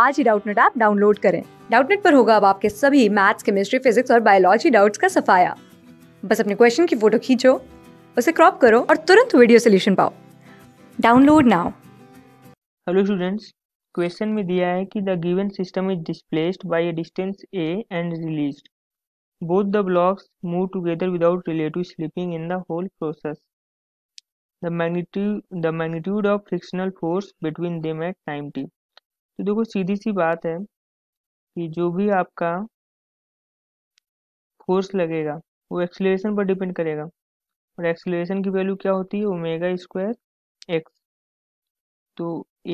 आज ही Doubtnut app download करें डाउटनेट पर होगा अब आपके सभी मैथ्स केमिस्ट्री फिजिक्स और बायोलॉजी डाउट्स का सफाया बस अपने क्वेश्चन की फोटो खींचो उसे क्रॉप करो और तुरंत वीडियो सोल्यूशन पाओ download now hello students question में दिया है कि the given system is displaced by a distance A and released both the blocks move together without relative slipping in the whole process the magnitude the magnitude of frictional force between them at time T तो देखो सीधी सी बात है कि जो भी आपका force लगेगा वो एक्सलेशन पर डिपेंड करेगा और एक्सलेशन की वैल्यू क्या होती है ओमेगा स्क्वायर एक्स तो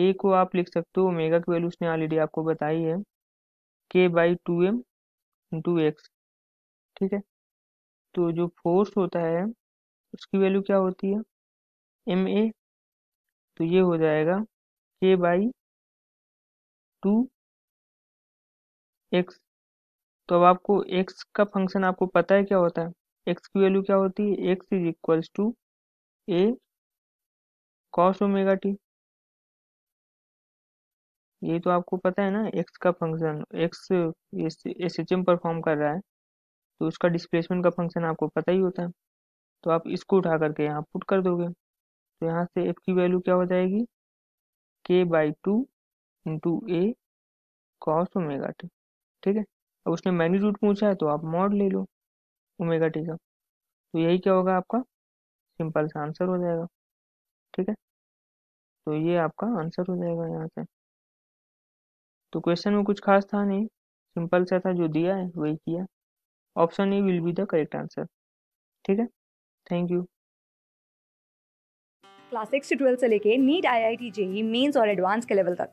ए को आप लिख सकते हो ओमेगा की वैल्यू उसने ऑलरेडी आपको बताई है K by two M into X ठीक है तो जो फोर्स होता है उसकी वैल्यू क्या होती है एम ए तो ये हो जाएगा के बाई टू एक्स तो अब आपको एक्स का फंक्शन आपको पता है क्या होता है एक्स की वैल्यू क्या होती है X is equals to A cos omega T ये तो आपको पता है ना एक्स का function X S H M perform कर रहा है तो उसका डिस्प्लेसमेंट का फंक्शन आपको पता ही होता है तो आप इसको उठा करके यहाँ पुट कर दोगे तो यहाँ से एफ की वैल्यू क्या हो जाएगी K by two into A cos omega T ठीक है अब उसने मैग्नीट्यूड पूछा है तो आप मॉड ले लो ओमेगा टी का तो यही क्या होगा आपका सिंपल सा आंसर हो जाएगा ठीक है तो ये आपका आंसर हो जाएगा यहाँ से तो क्वेश्चन में कुछ खास था नहीं सिंपल सा था जो दिया है वही किया option A will be the correct answer ठीक है थैंक यू क्लास सिक्स से ट्वेल्थ से लेके NEET I I T JEE Mains और एडवांस के लेवल तक